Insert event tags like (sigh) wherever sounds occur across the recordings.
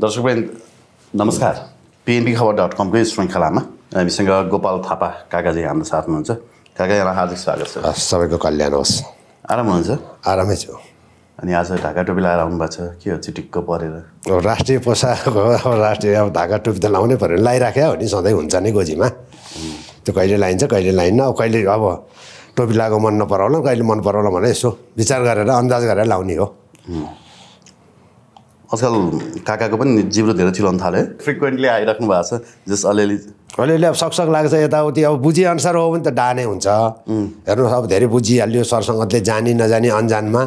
दर्शक दर्शकवृन्द नमस्कार पिएनपी खबर डट कमकै श्रृङ्खलामा हामीसँग गोपाल थापा काकाजी हाम्रो साथमा हुनुहुन्छ काका यहाँलाई हार्दिक स्वागत छ सबैको कल्याण होस् आराम हुनुहुन्छ आरामै छु अनि आज ढाका टोपी लगाएर आउनु भएको छ के हो चिटिक्क परेर राष्ट्रिय पोसाक हो राष्ट्रिय अब ढाका टोपी त लाउनै पऱ्यो लगाइराख्या हो नि सधैँ हुन्छ नि गोजीमा त्यो कहिले लगाइन्छ कहिले लगाइन्न अब कहिले अब टोपी लगाएको मन नपराउला कहिले मन पराउला भने यसो विचार गरेर अन्दाज गरेर लाउने हो आजकल काकाको पनि जिब्रो धेरै चिलाउनु थाल्यो फ्रिक्वेन्टली आइराख्नु भएको छ जस अलिअलि अलिअलि अब सकसक लाग्छ यताउति अब अनुसार हो भने त डाने हुन्छ हेर्नुहोस् अब धेरै बुझिहाल्यो सरसँगले जानी नजानी अन्जानमा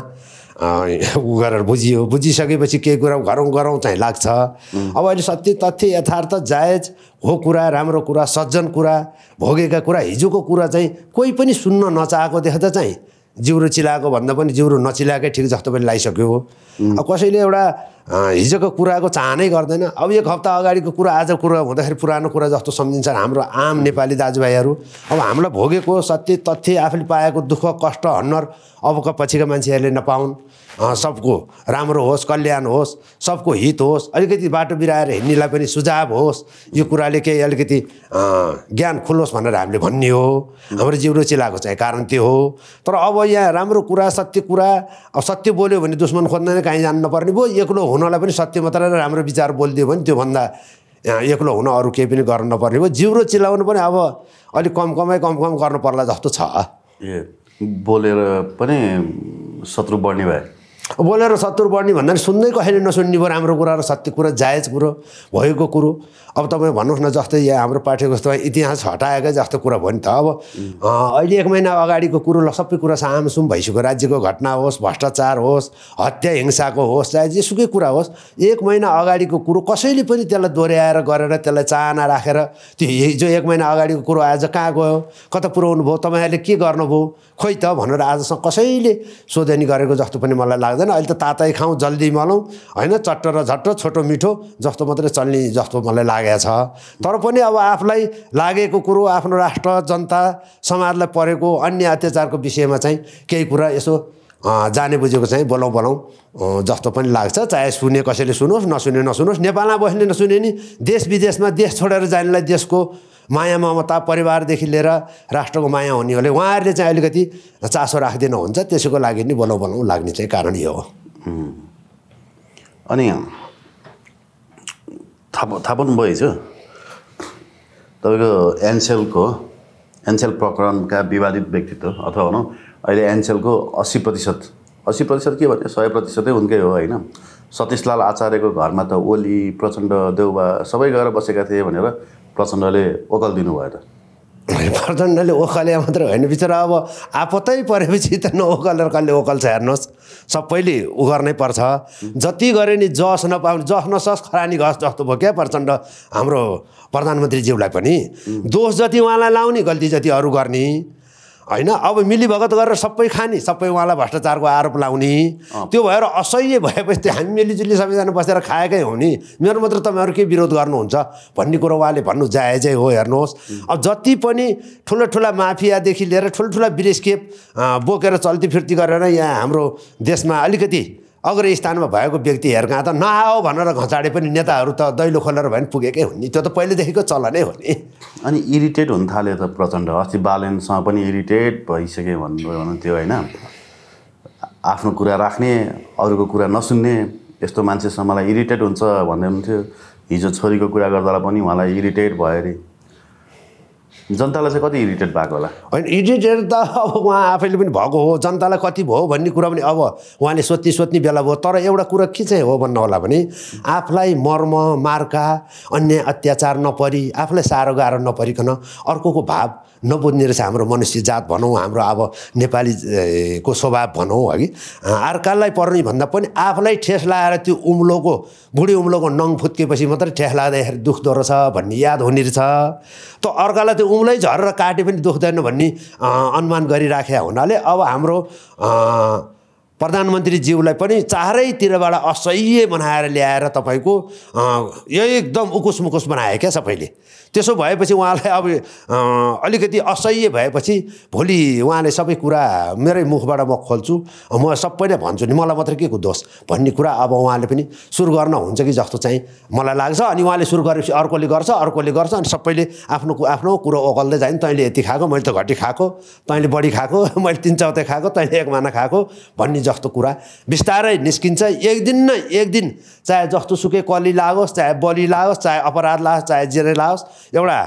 ऊ गरेर बुझियो बुझिसकेपछि केही कुरा गरौँ गरौँ चाहिँ लाग्छ अब अहिले सत्य तथ्य यथार्थ जायज हो कुरा राम्रो कुरा सज्जन कुरा भोगेका कुरा हिजोको कुरा चाहिँ कोही पनि सुन्न नचाहेको देख्दा चाहिँ जिउरो चिलाएको भन्दा पनि जिउरो नचिलाएकै ठिक जस्तो पनि लगाइसक्यो अब कसैले एउटा हिजोको कुराको चाहनै गर्दैन अब एक हप्ता अगाडिको कुरा आज कुरा हुँदाखेरि पुरानो कुरा जस्तो सम्झिन्छन् हाम्रो आम नेपाली दाजुभाइहरू अब हामीलाई भोगेको सत्य तथ्य आफूले पाएको दुःख कष्ट हन्नर अबको पछिको मान्छेहरूले नपाउन् सबको राम्रो होस् कल्याण होस् सबको हित होस् अलिकति बाटो बिराएर हिँड्नेलाई पनि सुझाव होस् यो कुराले केही अलिकति ज्ञान खुलोस् भनेर हामीले भन्ने हो हाम्रो जिउ रुचि चाहिँ कारण त्यो हो तर अब यहाँ राम्रो कुरा सत्य कुरा अब सत्य बोल्यो भने दुश्मन खोज्दैन नै जान्नु नपर्ने भयो एक्लो हुनलाई पनि सत्य मात्र राम्रो विचार बोलिदियो भने त्योभन्दा एक्लो हुन अरू केही पनि गर्नु नपर्ने भयो जिउरो चिलाउनु पनि अब अलिक कम कमै कम कम गर्नु पर्ला जस्तो छ ए बोलेर पनि शत्रु बढ्ने भए बोलेर शत्रु बढ्ने भन्दा पनि सुन्दै कसैले नसुन्ने भयो राम्रो कुरा र सत्य कुरा जायज कुरो भएको कुरो अब तपाईँ भन्नुहोस् न जस्तै यहाँ हाम्रो पाठ्य जस्तो इतिहास हटाएकै जस्तो कुरा भयो नि त अब अहिले एक महिना अगाडिको कुरो ल सबै कुरा सामसुम भइसक्यो राज्यको घटना होस् भ्रष्टाचार होस् हत्या हिंसाको होस् चाहे जेसुकै कुरा होस् एक महिना अगाडिको कुरो कसैले पनि त्यसलाई दोहोऱ्याएर गरेर त्यसलाई चाहना राखेर त्यो हिजो एक महिना अगाडिको कुरो आज कहाँ गयो कता पुऱ्याउनु भयो तपाईँहरूले के गर्नुभयो खोइ त भनेर आजसम्म कसैले सोधनी गरेको जस्तो पनि मलाई लाग्छ जाँदैन अहिले त तातै खाउँ जल्दी मलौँ होइन चट्ट र झट्ट छोटो मिठो जस्तो मात्रै चल्ने जस्तो मलाई लागेको छ तर पनि अब आफूलाई लागेको कुरो आफ्नो राष्ट्र जनता समाजलाई परेको अन्य अत्याचारको विषयमा चाहिँ केही कुरा यसो जाने बुझेको चाहिँ बोलाउँ बोलाउँ जस्तो पनि लाग्छ चाहे सुने कसैले सुनोस् नसुने नसुनोस् नेपालमा बस्ने नसुने नि देश विदेशमा देश छोडेर जानेलाई देशको माया ममता परिवारदेखि लिएर राष्ट्रको माया हुनेहरूले उहाँहरूले चाहिँ अलिकति चासो राखिदिनु हुन्छ त्यसैको लागि नि बोलाउँ बोलाउँ लाग्ने चाहिँ कारण यो हो अनि थाहा थाहा भयो हिजो तपाईँको एनसेलको एनसेल प्रकरणका विवादित व्यक्तित्व अथवा भनौँ अहिले एनसेलको अस्सी प्रतिशत अस्सी प्रतिशत के भन्यो सय प्रतिशतै उनकै हो होइन सतीशलाल आचार्यको घरमा त ओली प्रचण्ड देउबा सबै गएर बसेका थिए भनेर प्रचण्डले ओकल दिनुभयो त (laughs) प्रचण्डले ओकले मात्र होइन बिचरा अब आपतै परेपछि त नओकलेर कसले छ हेर्नुहोस् सबैले उ गर्नै पर्छ जति गरे नि जस नपाउने जस नसस खरानी घस जस्तो भयो क्या प्रचण्ड हाम्रो प्रधानमन्त्रीज्यूलाई पनि दोष जति उहाँलाई लाउने गल्ती जति अरू गर्ने होइन अब मिलीभगत गरेर सबै खाने सबै उहाँलाई भ्रष्टाचारको आरोप लाउने त्यो भएर असह्य भएपछि हामी मिलिजुली सबैजना बसेर खाएकै हो नि मेरो मात्र तपाईँहरू के विरोध गर्नुहुन्छ भन्ने कुरो उहाँले भन्नु जायजै हो हेर्नुहोस् अब जति पनि ठुला ठुला माफियादेखि लिएर ठुल्ठुला विदेशखेप बोकेर चल्ती फिर्ती गरेर यहाँ हाम्रो देशमा अलिकति अग्र स्थानमा भएको व्यक्ति कहाँ त नआओ भनेर घचाडे पनि नेताहरू त दैलो खोलेर भए पनि पुगेकै हुन् नि त्यो त पहिलेदेखिको चलनै हो नि अनि इरिटेट हुन थाल्यो त प्रचण्ड अस्ति बालनसँग पनि इरिटेट भइसक्यो भन्नुभयो भने त्यो होइन आफ्नो कुरा राख्ने अरूको कुरा नसुन्ने यस्तो मान्छेसँग मलाई इरिटेट हुन्छ भन्दै हुन्थ्यो हिजो छोरीको कुरा गर्दा पनि उहाँलाई इरिटेट भयो अरे जनतालाई चाहिँ कति इरिटेट भएको होला होइन इरिटेट त अब उहाँ आफैले पनि भएको हो जनतालाई कति भयो भन्ने कुरा पनि अब उहाँले सोध्ने सोध्ने बेला भयो तर एउटा कुरा के चाहिँ हो भन्नु होला भने आफूलाई मर्म मार्का अन्य अत्याचार नपरी आफूलाई साह्रो गाह्रो नपरिकन अर्को भाव नबुझ्ने रहेछ हाम्रो मनुष्य जात भनौँ हाम्रो अब नेपाली को स्वभाव भनौँ है अर्कालाई पर्ने भन्दा पनि आफूलाई ठेस लाएर त्यो उम्लोको बुढी उम्लोको नङ फुत्केपछि मात्रै ठेस लाँदाखेरि दुख्दो रहेछ भन्ने याद हुने रहेछ त अर्कालाई त्यो उसलाई झरेर काटे पनि दुख्दैन भन्ने अनुमान गरिराखेका हुनाले अब हाम्रो प्रधानमन्त्रीज्यूलाई पनि चारैतिरबाट असह्य बनाएर ल्याएर तपाईँको एकदम उकुस मुकुस बनायो क्या सबैले त्यसो भएपछि उहाँलाई अब अलिकति असह्य भएपछि भोलि उहाँले सबै कुरा मेरै मुखबाट म खोल्छु म सबैले भन्छु नि मलाई मात्रै के को दोष भन्ने कुरा अब उहाँले पनि सुरु गर्न हुन्छ कि जस्तो चाहिँ मलाई लाग्छ अनि उहाँले सुरु गरेपछि अर्कोले गर्छ अर्कोले गर्छ अनि सबैले आफ्नो आफ्नो कुरो ओगल्दै जाने तैँले यति खाएको मैले त घटी खाएको तैँले बढी खाएको (laughs) मैले तिन चौथे खाएको तैँले एक माना खाएको भन्ने जस्तो कुरा बिस्तारै निस्किन्छ एक दिन न एक दिन चाहे जस्तो सुकै कली लागोस् चाहे बलि लागोस् चाहे अपराध लागोस् चाहे जेरै लागोस् एउटा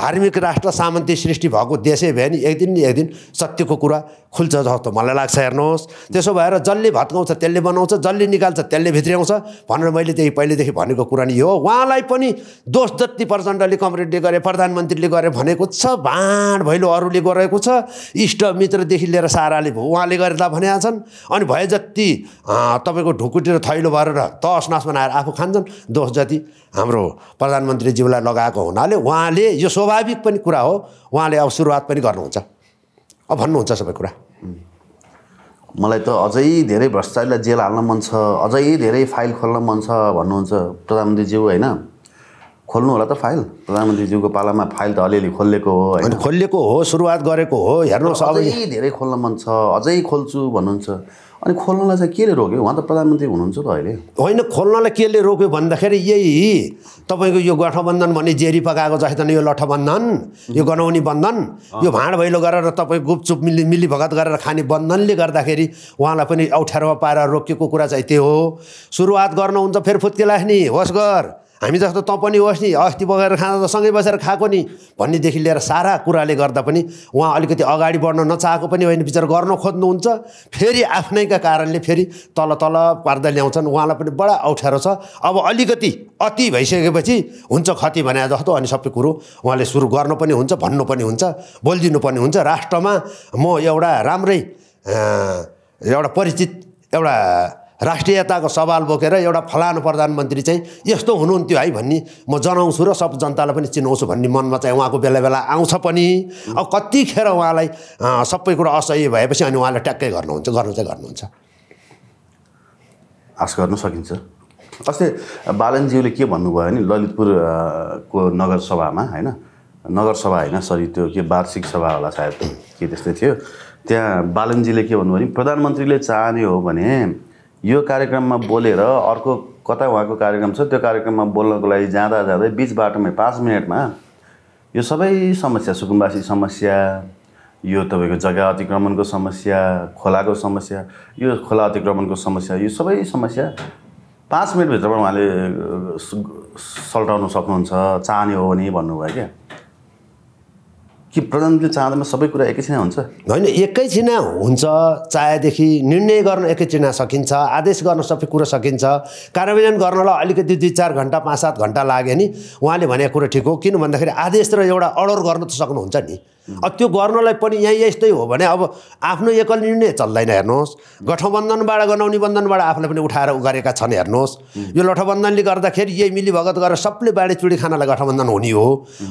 धार्मिक राष्ट्र सामन्ती सृष्टि भएको देशै भयो नि एक दिन एक दिन सत्यको कुरा खुल्छ जस्तो मलाई लाग्छ हेर्नुहोस् त्यसो भएर जसले भत्काउँछ त्यसले बनाउँछ जसले निकाल्छ त्यसले भित्र्याउँछ भनेर मैले त्यही पहिलेदेखि भनेको कुरा नि हो उहाँलाई पनि दोष जति प्रचण्डले कमरेडले गरे प्रधानमन्त्रीले गरे भनेको छ भाँड भैलो अरूले गरेको छ इष्ट मित्रदेखि लिएर साराले उहाँले गरेर भनेका छन् अनि भए जति तपाईँको ढुकुटी र थैलो भरेर तस नस बनाएर आफू खान्छन् दोष जति हाम्रो प्रधानमन्त्रीज्यूलाई लगाएको हुनाले उहाँले यो स्वाभाविक पनि कुरा हो उहाँले अब सुरुवात पनि गर्नुहुन्छ अब भन्नुहुन्छ सबै कुरा मलाई त अझै धेरै भ्रष्टाचारीलाई जेल हाल्न मन छ अझै धेरै फाइल खोल्न मन छ भन्नुहुन्छ प्रधानमन्त्रीज्यू होइन खोल्नु होला त फाइल प्रधानमन्त्रीज्यूको पालामा फाइल त अलिअलि खोलिएको हो होइन खोलिएको हो सुरुवात गरेको हो हेर्नुहोस् अझै धेरै खोल्न मन छ अझै खोल्छु भन्नुहुन्छ अनि खोल्नलाई चाहिँ केले रोक्यो उहाँ त प्रधानमन्त्री हुनुहुन्छ त अहिले होइन खोल्नलाई केले रोक्यो भन्दाखेरि यही तपाईँको यो गठबन्धन भन्ने जेरी पकाएको जस्तै त यो लठबन्धन यो गनाउने बन्धन यो भाँड भैलो गरेर तपाईँ गुपचुप मिली भगत गरेर खाने बन्धनले गर्दाखेरि उहाँलाई पनि औठ्यारोमा पाएर रोकिएको कुरा चाहिँ त्यो हो सुरुवात गर्नुहुन्छ फेरि फुत्केला नि होस् गर हामी जस्तो त पनि होस् नि अस्ति बगेर खाँदा त सँगै बसेर खाएको नि भन्नेदेखि लिएर सारा कुराले गर्दा पनि उहाँ अलिकति अगाडि बढ्न नचाहेको पनि होइन विचार गर्न खोज्नुहुन्छ फेरि आफ्नैका कारणले फेरि तल तल पार्दा ल्याउँछन् उहाँलाई पनि बडा अप्ठ्यारो छ अब अलिकति अति भइसकेपछि हुन्छ खति भने जस्तो अनि सबै कुरो उहाँले सुरु गर्नु पनि हुन्छ भन्नु पनि हुन्छ बोलिदिनु पनि हुन्छ राष्ट्रमा म एउटा राम्रै एउटा परिचित एउटा राष्ट्रियताको सवाल बोकेर एउटा फलानु प्रधानमन्त्री चाहिँ यस्तो हुनुहुन्थ्यो है भन्ने म जनाउँछु र सब जनतालाई पनि चिनाउँछु भन्ने मनमा चाहिँ उहाँको बेला बेला आउँछ पनि अब कतिखेर उहाँलाई सबै कुरो असह्य भएपछि अनि उहाँले ट्याक्कै गर्नुहुन्छ गर्नु चाहिँ गर्नुहुन्छ आश गर्नु सकिन्छ अस्ति बालनजीले के भन्नुभयो भने ललितपुरको नगरसभामा होइन नगरसभा होइन सरी त्यो के वार्षिक सभा होला सायद के त्यस्तै थियो त्यहाँ बालनजीले के भन्नुभयो भने प्रधानमन्त्रीले चाहने हो भने यो कार्यक्रममा बोलेर अर्को कता उहाँको कार्यक्रम छ त्यो कार्यक्रममा बोल्नको लागि जाँदा जाँदै बिच बाटोमै पाँच मिनटमा यो सबै समस्या सुकुम्बासी समस्या यो तपाईँको जग्गा अतिक्रमणको समस्या खोलाको समस्या यो खोला अतिक्रमणको समस्या यो सबै समस्या पाँच मिनटभित्रमा उहाँले सल्टाउन सक्नुहुन्छ चाहने हो भने भन्नुभयो क्या कि प्रधानमन्त्री चाहँदामा सबै कुरा एकैछिन हुन्छ होइन एकैछिन हुन्छ चाहेदेखि निर्णय गर्न एकैछिन सकिन्छ आदेश गर्न सबै कुरो सकिन्छ कार्यान्वयन गर्नलाई अलिकति दुई चार घन्टा पाँच सात घन्टा लाग्यो नि उहाँले भनेको कुरो ठिक हो किन भन्दाखेरि आदेश र एउटा अर्डर गर्न त सक्नुहुन्छ नि अब त्यो गर्नलाई पनि यहीँ यस्तै हो भने अब आफ्नो एकल निर्णय चल्दैन हेर्नुहोस् गठबन्धनबाट गर्न निबन्धनबाट आफूले पनि उठाएर गरेका छन् हेर्नुहोस् यो गठबन्धनले गर्दाखेरि यही मिलीभगत गरेर सबले चुडी खानालाई गठबन्धन हुने हो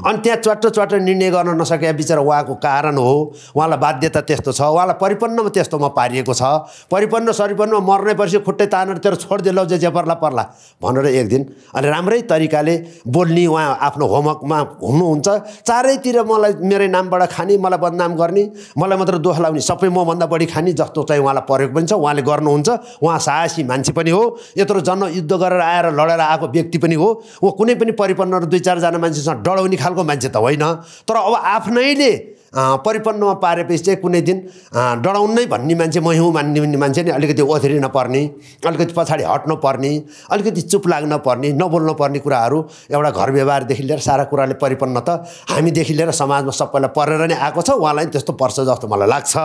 अनि त्यहाँ च्वाटो च्वाटो निर्णय गर्न नसके बिचरा उहाँको कारण हो उहाँलाई बाध्यता त्यस्तो छ उहाँलाई परिपन्नमा त्यस्तोमा पारिएको छ परिपन्न सरिपन्न मर्ने पछि खुट्टै तानेर छोडिदिए जे जे पर्ला पर्ला भनेर एक दिन अनि राम्रै तरिकाले बोल्ने उहाँ आफ्नो होमवर्कमा हुनुहुन्छ चारैतिर मलाई मेरै नामबाट एउटा खाने मलाई बदनाम गर्ने मलाई मात्र दोष लाउने सबै मभन्दा बढी खाने जस्तो चाहिँ उहाँलाई परेको पनि छ उहाँले गर्नुहुन्छ उहाँ साहसी मान्छे पनि हो यत्रो जनयुद्ध गरेर आएर लडेर आएको व्यक्ति पनि हो उहाँ कुनै पनि परिपन्न दुई चारजना मान्छेसँग डढाउने खालको मान्छे त होइन तर अब आफ्नैले परिपन्नमा पारेपछि चाहिँ कुनै दिन डढाउनै भन्ने मान्छे म हिउँ मान्ने मान्छे नि अलिकति ओथ्रिन नपर्ने अलिकति पछाडि हट्नु पर्ने अलिकति चुप लाग्न पर्ने नबोल्नु पर्ने कुराहरू एउटा घर व्यवहारदेखि लिएर सारा कुराले परिपन्न त हामीदेखि लिएर समाजमा सबैलाई परेर नै आएको छ उहाँलाई त्यस्तो पर्छ जस्तो मलाई लाग्छ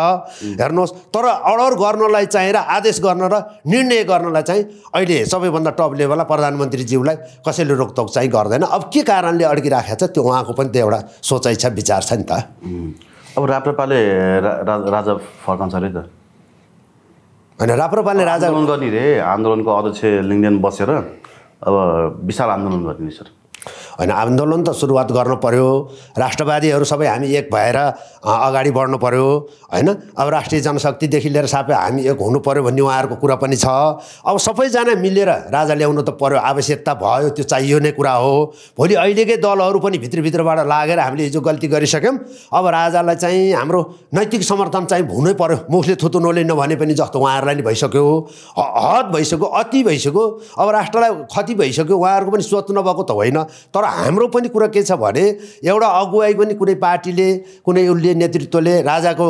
हेर्नुहोस् तर अर्डर गर्नलाई चाहिँ र आदेश गर्न र निर्णय गर्नलाई चाहिँ अहिले सबैभन्दा टप लेभलमा प्रधानमन्त्रीज्यूलाई कसैले रोकटोक चाहिँ गर्दैन अब के कारणले अड्किराखेको छ त्यो उहाँको पनि त्यो एउटा सोचाइ छ विचार छ नि त अब राप्रपाले राजा फर्काउँछ अरे त होइन राप्रपाले राजा गर्ने रे आन्दोलनको अध्यक्ष लिङ्गदेन बसेर अब विशाल आन्दोलन गरिदिने सर होइन आन्दोलन त सुरुवात गर्नु पऱ्यो राष्ट्रवादीहरू सबै हामी एक भएर अगाडि बढ्नु पऱ्यो होइन अब राष्ट्रिय जनशक्तिदेखि लिएर सबै हामी एक हुनु पऱ्यो भन्ने उहाँहरूको कुरा पनि छ अब सबैजना मिलेर राजा ल्याउनु त पऱ्यो आवश्यकता भयो त्यो चाहियो नै कुरा हो भोलि अहिलेकै दलहरू पनि भित्रभित्रबाट लागेर हामीले हिजो गल्ती गरिसक्यौँ अब राजालाई चाहिँ हाम्रो नैतिक समर्थन चाहिँ हुनै पऱ्यो मुखले थुतु नोले नभने पनि जस्तो उहाँहरूलाई नि भइसक्यो हद भइसक्यो अति भइसक्यो अब राष्ट्रलाई क्षति भइसक्यो उहाँहरूको पनि सोच नभएको त होइन तर हाम्रो पनि कुरा के छ भने एउटा अगुवाई पनि कुनै पार्टीले कुनै उसले नेतृत्वले राजाको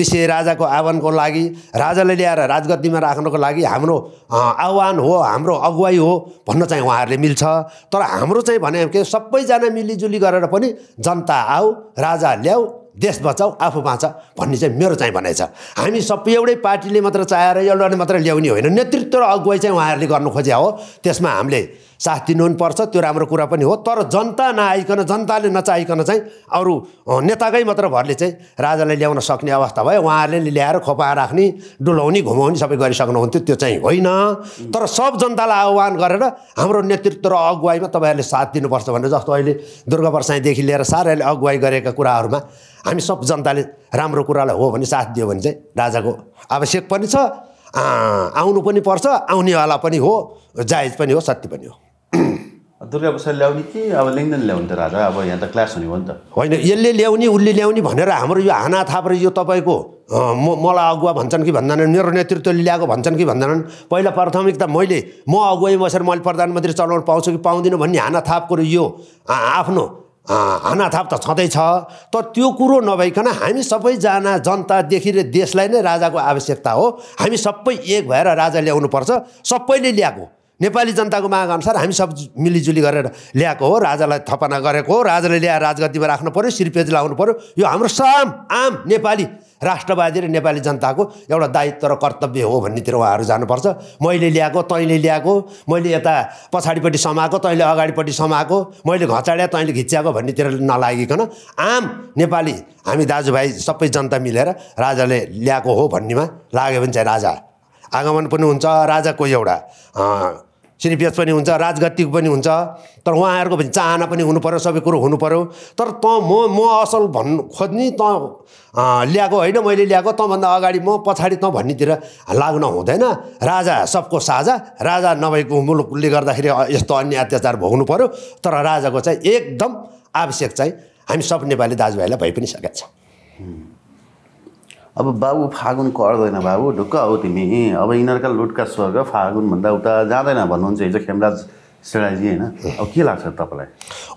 विषय राजाको आह्वानको लागि राजालाई ल्याएर राजगद्दीमा राख्नको लागि हाम्रो आह्वान हो हाम्रो अगुवाई हो भन्न चाहिँ उहाँहरूले मिल्छ तर हाम्रो चाहिँ भने के सबैजना मिलिजुली गरेर पनि जनता आऊ राजा ल्याऊ देश बचाऊ आफू बाँच भन्ने चाहिँ मेरो चाहिँ भनाइ छ हामी सबै एउटै पार्टीले मात्र चाहेर एउटाले मात्र ल्याउने होइन नेतृत्व र अगुवाई चाहिँ उहाँहरूले गर्नु खोजे हो त्यसमा हामीले साथ दिनु पर्छ त्यो राम्रो कुरा पनि हो तर जनता नआइकन जनताले नचाहिकन चाहिँ अरू नेताकै मात्र भरले चाहिँ राजालाई ल्याउन सक्ने अवस्था भयो उहाँहरूले ल्याएर खोपा राख्ने डुलाउने घुमाउने सबै गरिसक्नुहुन्थ्यो त्यो चाहिँ होइन तर सब जनतालाई आह्वान गरेर हाम्रो नेतृत्व र अगुवाईमा तपाईँहरूले साथ दिनुपर्छ भनेर जस्तो अहिले दुर्गा प्रसाईदेखि लिएर साह्रैले अगुवाई गरेका कुराहरूमा हामी सब जनताले राम्रो कुरालाई हो भने साथ दियो भने चाहिँ राजाको आवश्यक पनि छ आउनु पनि पर्छ आउनेवाला पनि हो जायज पनि हो सत्य पनि हो दुर्गा प्रसाद ल्याउने कि अब लेङ्गदेन ल्याउने त राजा अब यहाँ त क्लास हुने हो नि त होइन यसले ल्याउने उसले ल्याउने भनेर हाम्रो यो हाना थाप यो तपाईँको म मलाई अगुवा भन्छन् कि भन्दैनन् मेरो नेतृत्वले ल्याएको भन्छन् कि भन्दैनन् पहिला प्राथमिकता मैले म अगुवाई बसेर मैले प्रधानमन्त्री चलाउन पाउँछु कि पाउँदिनँ भन्ने हाना थापको यो आफ्नो हाना थाप त छँदैछ तर त्यो कुरो नभइकन हामी सबैजना जनतादेखि देशलाई नै राजाको आवश्यकता हो हामी सबै एक भएर राजा ल्याउनुपर्छ सबैले ल्याएको नेपाली जनताको माग अनुसार हामी सब मिलिजुली गरेर ल्याएको हो राजालाई थपना गरेको हो राजाले ल्याएर राजगतिमा राख्नु पऱ्यो सिरपेज लाउनु पऱ्यो यो हाम्रो साम आम नेपाली राष्ट्रवादी र नेपाली जनताको एउटा दायित्व र कर्तव्य हो भन्नेतिर उहाँहरू जानुपर्छ मैले ल्याएको तैँले ल्याएको मैले यता पछाडिपट्टि समाएको तैँले अगाडिपट्टि समाएको मैले घचाड्या तैँले घिच्याएको भन्नेतिर नलागिकन आम नेपाली हामी दाजुभाइ सबै जनता मिलेर राजाले ल्याएको हो भन्नेमा लाग्यो भने चाहिँ राजा आगमन पनि हुन्छ राजाको एउटा सिनिपिएस पनि हुन्छ राजगतिक पनि हुन्छ तर उहाँहरूको पनि चाहना पनि हुनु पऱ्यो सबै कुरो हुनुपऱ्यो तर त म म असल भन्नु खोज्ने तँ ल्याएको होइन मैले ल्याएको तँभन्दा अगाडि म पछाडि तँ भन्नेतिर लाग्न हुँदैन राजा सबको साझा राजा नभएको मुलुकले गर्दाखेरि यस्तो अन्य अत्याचार भोग्नु पऱ्यो तर राजाको चाहिँ एकदम आवश्यक चाहिँ हामी सब नेपाली दाजुभाइलाई भइ पनि सकेका छ अब बाबु फागुन कर्दैन बाबु ढुक्क हौ तिमी अब यिनीहरूका लुटका स्वर्ग फागुन भन्दा उता जाँदैन भन्नुहुन्छ हिजो खेमराज सेणाजी होइन अब के लाग्छ तपाईँलाई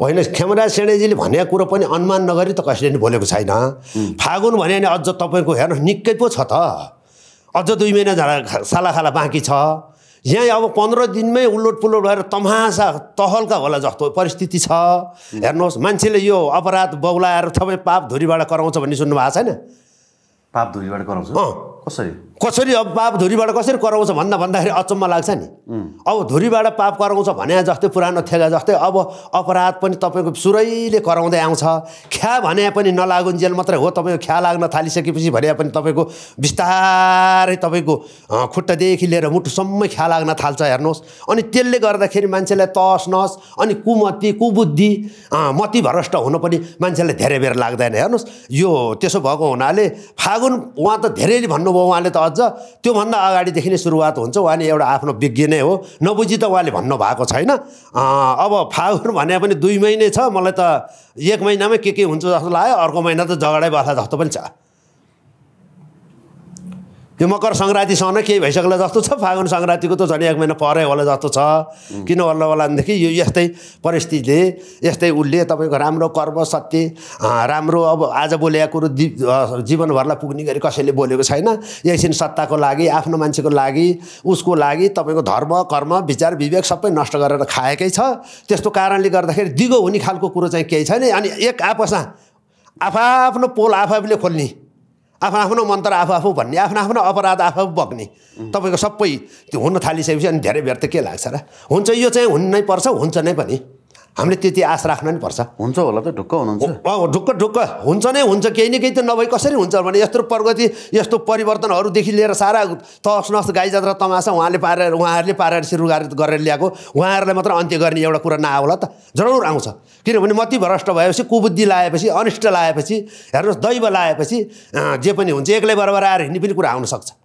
होइन खेमराज सेणाजीले भनेको कुरो पनि अनुमान नगरी त कसैले नि बोलेको छैन फागुन भने भने अझ तपाईँको हेर्नु निकै पो छ त अझ दुई महिना झाडा सालाखाला बाँकी छ यहाँ अब पन्ध्र दिनमै उल्लोटपुल्लोट भएर तमासा तहलका होला जस्तो परिस्थिति छ हेर्नुहोस् मान्छेले यो अपराध बौलाएर थपै पाप धुरीबाट कराउँछ भन्ने सुन्नु भएको छैन पाप धुलीबाट गराउँछ कसरी कसरी अब पाप धुरीबाट कसरी कराउँछ भन्दा भन्दाखेरि अचम्म लाग्छ नि अब धुरीबाट पाप कराउँछ भने जस्तै पुरानो थेगा जस्तै अब अपराध पनि तपाईँको सुरैले कराउँदै आउँछ ख्या भने पनि नलागुन् जेल मात्रै हो तपाईँको ख्या लाग्न थालिसकेपछि भने पनि तपाईँको बिस्तारै तपाईँको खुट्टादेखि लिएर मुटुसम्म ख्या लाग्न थाल्छ हेर्नुहोस् अनि त्यसले गर्दाखेरि मान्छेलाई तस नस अनि कुमति कुबुद्धि मति भ्रष्ट हुन पनि मान्छेलाई धेरै बेर लाग्दैन हेर्नुहोस् यो त्यसो भएको हुनाले फागुन उहाँ त धेरैले भन्नुभयो उहाँले त अझ त्योभन्दा अगाडिदेखि नै सुरुवात हुन्छ उहाँले एउटा आफ्नो विज्ञ नै हो नबुझी त उहाँले भन्नुभएको छैन अब फागुन भने पनि दुई महिने छ मलाई त एक महिनामै के के हुन्छ जस्तो लाग्यो अर्को महिना त झगडै बस्ला जस्तो पनि छ यो मकर सङ्क्रान्तिसँग नै केही भइसक्ला जस्तो छ फागुन सङ्क्रान्तिको त झन् एक महिना परै होला जस्तो छ किन होला होला भनेदेखि यो यस्तै परिस्थितिले यस्तै उसले तपाईँको राम्रो कर्म सत्य राम्रो अब आज बोलेको कुरो जीवनभरलाई पुग्ने गरी कसैले बोलेको छैन एकछिन सत्ताको लागि आफ्नो मान्छेको लागि उसको लागि तपाईँको धर्म कर्म विचार विवेक सबै नष्ट गरेर खाएकै छ त्यस्तो कारणले गर्दाखेरि दिगो हुने खालको कुरो चाहिँ केही छैन अनि एक आपसमा आफआफ्नो पोल आफआफले खोल्ने आफ्नो आफ्नो मन्त्र आफू आफू भन्ने आफ्नो आफ्नो अपराध आफू आफू बग्ने तपाईँको सबै त्यो हुन थालिसकेपछि अनि धेरै बेर त के लाग्छ र हुन्छ यो चाहिँ हुनै पर्छ हुन्छ नै पनि हामीले त्यति आश राख्नु नि पर्छ हुन्छ होला त ढुक्क हुनुहुन्छ ढुक्क ढुक्क हुन्छ नै हुन्छ केही न केही त नभई कसरी हुन्छ भने यस्तो प्रगति यस्तो परिवर्तनहरूदेखि लिएर सारा तस नस गाई जात्रा तमासा उहाँले पारेर उहाँहरूले पारेर सुरु गरेर ल्याएको उहाँहरूलाई मात्र अन्त्य गर्ने एउटा कुरा नआउला त जरुर आउँछ किनभने मति भ्रष्ट भएपछि कुबुद्धि लाएपछि अनिष्ट लाएपछि हेर्नुहोस् दैव लाएपछि जे पनि हुन्छ एक्लै बराबर आएर हिँड्ने पनि कुरा आउनसक्छ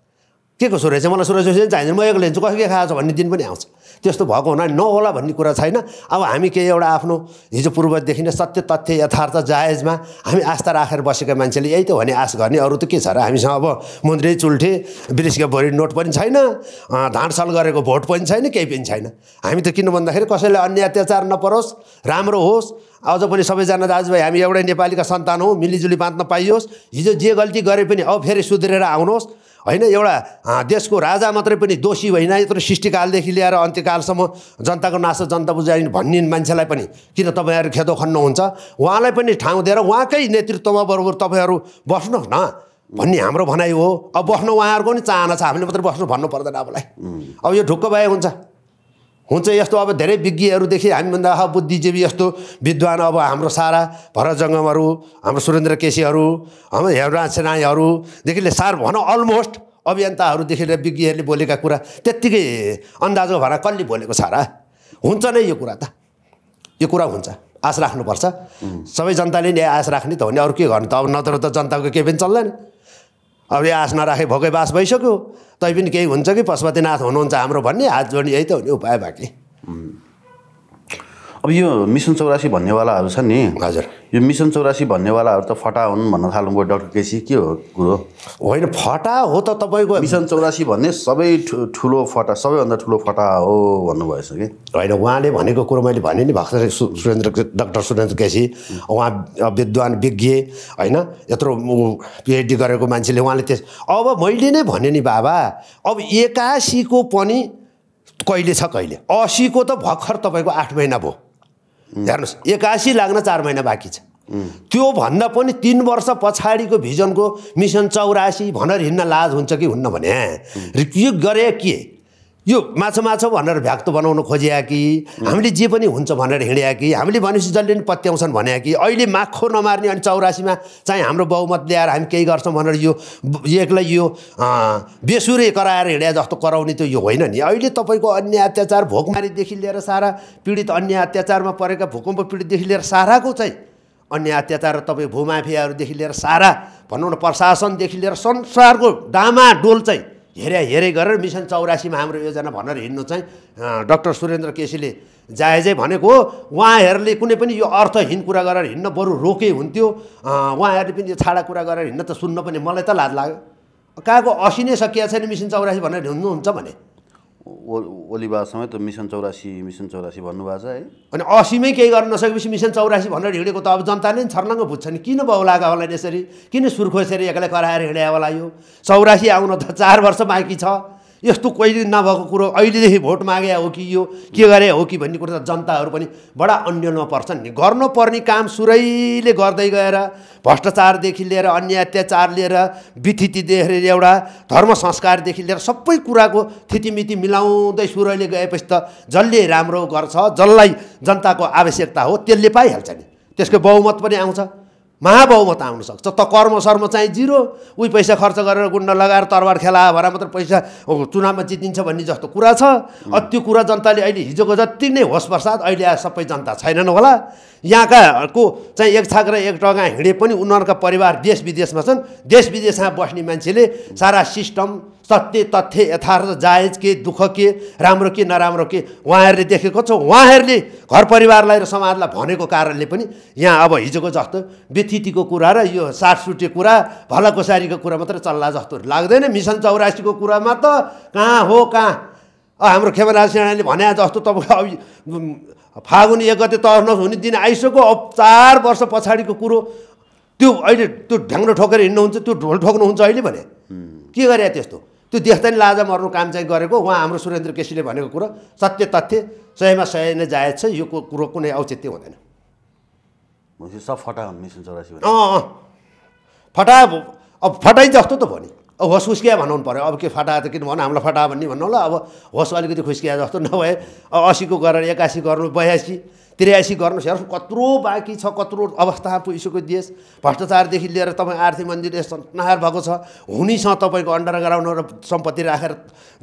के कसो रहेछ मलाई सुरक्षा चाहिन्छ म एक्लै हिँड्छु कसरी के खाएको छ भन्ने दिन पनि आउँछ त्यस्तो भएको हुना नहोला भन्ने कुरा छैन अब हामी केही एउटा आफ्नो हिजो पूर्वदेखि नै सत्य तथ्य यथार्थ जायजमा हामी आस्था राखेर बसेका मान्छेले यही त भने आश गर्ने अरू त के छ र हामीसँग अब मुन्द्रे चुल्ठे विदेशीको भरि नोट पनि छैन धानसल गरेको भोट पनि छैन केही पनि छैन हामी त किन भन्दाखेरि कसैलाई अन्य अत्याचार नपरोस् राम्रो होस् अझ पनि सबैजना दाजुभाइ हामी एउटै नेपालीका सन्तान हौँ मिलिजुली बाँध्न पाइयोस् हिजो जे गल्ती गरे पनि अब फेरि सुध्रेर आउनुहोस् होइन एउटा देशको राजा मात्रै पनि दोषी होइन यत्रो सृष्टिकालदेखि लिएर अन्त्यकालसम्म जनताको नासो जनता बुझाइ भन्ने मान्छेलाई पनि किन तपाईँहरू खेदो खन्नुहुन्छ उहाँलाई पनि ठाउँ दिएर उहाँकै नेतृत्वमा बरोबर तपाईँहरू बस्नुहोस् न भन्ने हाम्रो भनाइ हो अब बस्नु उहाँहरूको पनि चाहना छ हामीले मात्रै बस्नु भन्नु पर्दैन अबलाई अब यो ढुक्क भए हुन्छ हुन्छ यस्तो अब धेरै विज्ञहरूदेखि हामीभन्दा अब बुद्धिजीवी यस्तो विद्वान अब हाम्रो सारा जङ्गमहरू हाम्रो सुरेन्द्र केसीहरू हाम्रो हेमराज सेनाईहरूदेखि लिएर सार भनौँ अलमोस्ट अभियन्ताहरूदेखि लिएर विज्ञहरूले बोलेका कुरा त्यत्तिकै अन्दाजको भएर कसले बोलेको सारा हुन्छ नै यो कुरा त यो कुरा हुन्छ आश राख्नुपर्छ सबै जनताले नि आश राख्ने त हो नि अरू के गर्नु त अब नत्र त जनताको केही पनि चल्दैन अब यो आश नराखे भोकै बास भइसक्यो तैपनि केही हुन्छ कि पशुपतिनाथ हुनुहुन्छ हाम्रो भन्ने हात जोड्ने यही त हो नि उपाय बाँकी अब यो मिसन चौरासी भन्नेवालाहरू छन् नि हजुर यो मिसन चौरासी भन्नेवालाहरू त फटा हुन् भन्न भयो डक्टर केसी के हो कुरो होइन फटा हो त तपाईँको मिसन चौरासी भन्ने सबै ठुलो फटा सबैभन्दा ठुलो फटा हो भन्नुभएछ कि होइन उहाँले भनेको कुरो मैले भने नि भर्खरै सुरेन्द्र डक्टर सुरेन्द्र केसी उहाँ विद्वान विज्ञ होइन यत्रो पिएचडी गरेको मान्छेले उहाँले त्यस अब मैले नै भने नि बाबा अब एकासीको पनि कहिले छ कहिले असीको त भर्खर तपाईँको आठ महिना भयो हेर्नुहोस् एक्कासी लाग्न चार महिना बाँकी छ त्योभन्दा पनि तिन वर्ष पछाडिको भिजनको मिसन चौरासी भनेर हिँड्न लाज हुन्छ कि हुन्न भने यो गरे के यो माछा माछा भनेर भ्याक्तो बनाउन खोजिया कि हामीले जे पनि हुन्छ भनेर हिँड्या कि हामीले भनेपछि जसले पनि पत्याउँछन् भने कि अहिले माखो नमार्ने अनि चौरासीमा चाहिँ हाम्रो बहुमत ल्याएर हामी केही गर्छौँ भनेर यो एकलाई यो बेसुरे कराएर हिँड्या जस्तो कराउने त्यो यो होइन नि अहिले तपाईँको अन्य अत्याचार भोकमारीदेखि लिएर सारा पीडित अन्य अत्याचारमा परेका भूकम्प पीडितदेखि लिएर साराको चाहिँ अन्य अत्याचार तपाईँ भूमाफियाहरूदेखि लिएर सारा भनौँ न प्रशासनदेखि लिएर संसारको डोल चाहिँ हेरे हेरे गरेर मिसन चौरासीमा हाम्रो योजना भनेर हिँड्नु चाहिँ डक्टर सुरेन्द्र केसीले जायजै भनेको हो उहाँहरूले कुनै पनि यो अर्थहीन कुरा गरेर हिँड्न बरु रोके हुन्थ्यो उहाँहरूले पनि यो छाडा कुरा गरेर हिँड्न त सुन्न पनि मलाई त लाज लाग्यो कहाँको असिनै नै सकिया छैन मिसन चौरासी भनेर हिँड्नुहुन्छ भने ओलीबा समेत मिसन चौरासी मिसन चौरासी भन्नुभएको छ है अनि असीमै केही गर्न नसकेपछि मिसन चौरासी भनेर हिँडेको त अब जनताले नि छर्लङ्ग नि किन बहुलाएको होला यसरी किन सुर्खोसेरी एक्लै कराएर हिँडे होला यो चौरासी आउन त चार वर्ष बाँकी छ यस्तो कहिले नभएको कुरो अहिलेदेखि भोट मागे हो कि यो के गरे हो कि भन्ने कुरो त जनताहरू पनि बडा अन्यलमा पर्छन् नि गर्नुपर्ने काम सुरैले गर्दै गएर भ्रष्टाचारदेखि लिएर अन्य अत्याचार लिएर विथितिदेखि लिएर एउटा धर्म संस्कारदेखि लिएर सबै कुराको थितिमिति मिलाउँदै सुरैले गएपछि त जसले राम्रो गर्छ जसलाई जनताको आवश्यकता हो त्यसले पाइहाल्छ नि त्यसको बहुमत पनि आउँछ आउन सक्छ त कर्म सर्म चाहिँ जिरो उही पैसा खर्च गरेर गुण्ड लगाएर तरबार खेला भएर मात्र पैसा चुनावमा जितिन्छ भन्ने जस्तो कुरा छ त्यो कुरा जनताले अहिले हिजोको जति नै होस् प्रसाद अहिले आएर सबै जनता छैनन् होला यहाँकाको चाहिँ एक छाक र एक टका हिँडे पनि उनीहरूका परिवार देश विदेशमा छन् देश विदेशमा बस्ने मान्छेले सारा सिस्टम सत्य तथ्य यथार्थ जायज के दुःख के राम्रो के नराम्रो के उहाँहरूले देखेको छ उहाँहरूले घर परिवारलाई र समाजलाई भनेको कारणले पनि यहाँ अब हिजोको जस्तो व्यथितिको कुरा र यो साटसुटे कुरा भलाकोसारीको कुरा मात्रै चल्ला जस्तो लाग्दैन मिसन चौरासीको कुरामा त कहाँ हो कहाँ हाम्रो खेमराज सेनाले भने जस्तो तपाईँको अब फागुन एक गते तर्न हुने दिन आइसक्यो अब चार वर्ष पछाडिको कुरो त्यो अहिले त्यो ढ्याङ्ग्रो ठोकेर हिँड्नुहुन्छ त्यो ढोल ठोक्नुहुन्छ अहिले भने के गरे त्यस्तो त्यो देख्दा नि लाजा मर्नु काम चाहिँ गरेको उहाँ हाम्रो सुरेन्द्र केसीले भनेको कुरो सत्य तथ्य सयमा सय नै जायज छ यो कुरो कुनै औचित्य हुँदैन सब फटा अँ अँ फटा अब फटाइ जस्तो त भयो अब होस खुस्किया भनाउनु पऱ्यो अब के फटा त किन भन्नु हामीलाई फटा भन्ने भन्नु होला अब होस अलिकति खुस्किया जस्तो नभए अब असीको गरेर एकासी गर्नु बयासी त्रियासी गर्नुहोस् हेर्नुहोस् कत्रो बाँकी छ कत्रो अवस्थामा पुगिसक्यो देश भ्रष्टाचारदेखि लिएर तपाईँ आर्थिक मन्दिर नहार भएको छ हुनेसँग तपाईँको अन्डर र सम्पत्ति राखेर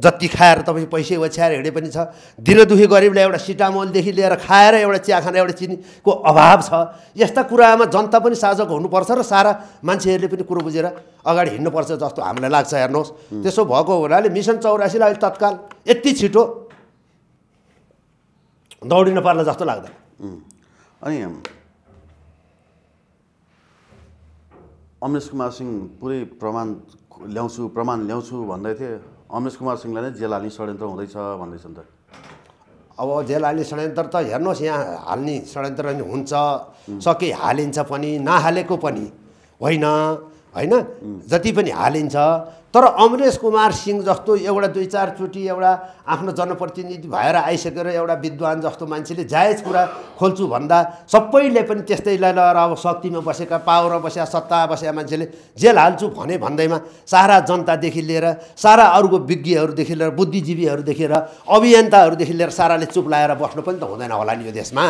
जति खाएर तपाईँ पैसै ओछ्याएर हिँडे पनि छ दिनदुखी गरिबलाई एउटा सिटामोलदेखि लिएर खाएर एउटा चिया खाना एउटा चिनीको अभाव छ यस्ता कुरामा जनता पनि साझक हुनुपर्छ र सारा मान्छेहरूले पनि कुरो बुझेर अगाडि हिँड्नुपर्छ जस्तो हामीलाई लाग्छ हेर्नुहोस् त्यसो भएको हुनाले मिसन चौरासीलाई अहिले तत्काल यति छिटो दौडिन पार्ला जस्तो लाग्दैन अनि अमरेश कुमार सिंह पुरै प्रमाण ल्याउँछु प्रमाण ल्याउँछु भन्दै थिए अमरेश कुमार सिंहलाई नै जेल हाल्ने षड्यन्त्र हुँदैछ भन्दैछ त अब जेल हाल्ने षड्यन्त्र त हेर्नुहोस् यहाँ हाल्ने षड्यन्त्र हुन्छ सके हालिन्छ पनि नहालेको पनि होइन होइन जति पनि हालिन्छ तर अमरेश कुमार सिंह जस्तो एउटा दुई चारचोटि एउटा आफ्नो जनप्रतिनिधि भएर आइसकेर एउटा विद्वान जस्तो मान्छेले जायज कुरा खोल्छु भन्दा सबैले पनि त्यस्तै लगाएर अब शक्तिमा बसेका पावरमा बसेका सत्ता बसेका मान्छेले जेल हाल्छु भने भन्दैमा सारा जनतादेखि लिएर सारा अरूको विज्ञहरूदेखि लिएर बुद्धिजीवीहरूदेखि लिएर अभियन्ताहरूदेखि लिएर साराले चुप लाएर बस्नु पनि त हुँदैन होला नि यो देशमा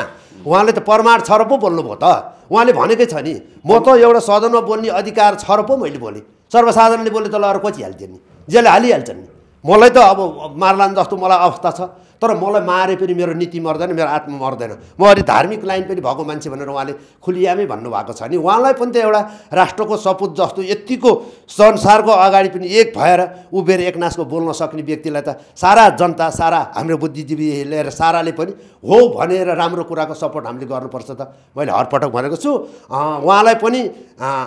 उहाँले त परमाण छ र पो बोल्नुभयो त उहाँले भनेकै छ नि म त एउटा सदनमा बोल्ने अधिकार छ र पो मैले बोलेँ सर्वसाधारणले बोले त ल खोजिहाल्थ्यो नि जसले हालिहाल्छन् नि मलाई त अब मार्लान् जस्तो मलाई अवस्था छ तर मलाई मारे पनि मेरो नीति मर्दैन मेरो आत्मा मर्दैन म अलि धार्मिक लाइन पनि भएको मान्छे भनेर उहाँले खुलियामै भन्नुभएको छ नि उहाँलाई पनि त एउटा राष्ट्रको सपुत जस्तो यत्तिको संसारको अगाडि पनि एक भएर उभिएर एकनासको बोल्न सक्ने व्यक्तिलाई त सारा जनता सारा हाम्रो बुद्धिजीवी लिएर साराले पनि हो भनेर राम्रो कुराको सपोर्ट हामीले गर्नुपर्छ त मैले हरपटक भनेको छु उहाँलाई पनि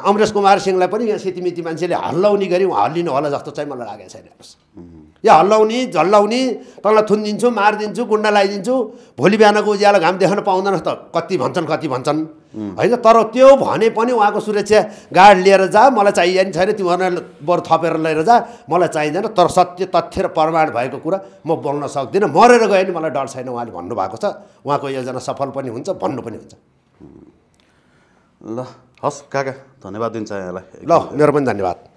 अमरेश कुमार सिंहलाई पनि यहाँ सेतीमिती मान्छेले हल्लाउने गरी उहाँ हल्लिनु होला जस्तो चाहिँ मलाई लागेको छैन या हल्लाउने झल्लाउने तँलाई थुनिदिन्छु मारिदिन्छु गुन्डा लगाइदिन्छु भोलि बिहानको उज्यालो घाम देखाउन पाउँदैन त कति भन्छन् कति भन्छन् होइन तर त्यो भने पनि उहाँको सुरक्षा गार्ड लिएर जा मलाई नि छैन तिमीहरूलाई बरु थपेर लिएर जा मलाई चाहिँदैन तर सत्य तथ्य र प्रमाण भएको कुरा म बोल्न सक्दिनँ मरेर गएँ नि मलाई डर छैन उहाँले भन्नुभएको छ उहाँको योजना सफल पनि हुन्छ भन्नु पनि हुन्छ ल हस् काका धन्यवाद दिन्छ यहाँलाई ल मेरो पनि धन्यवाद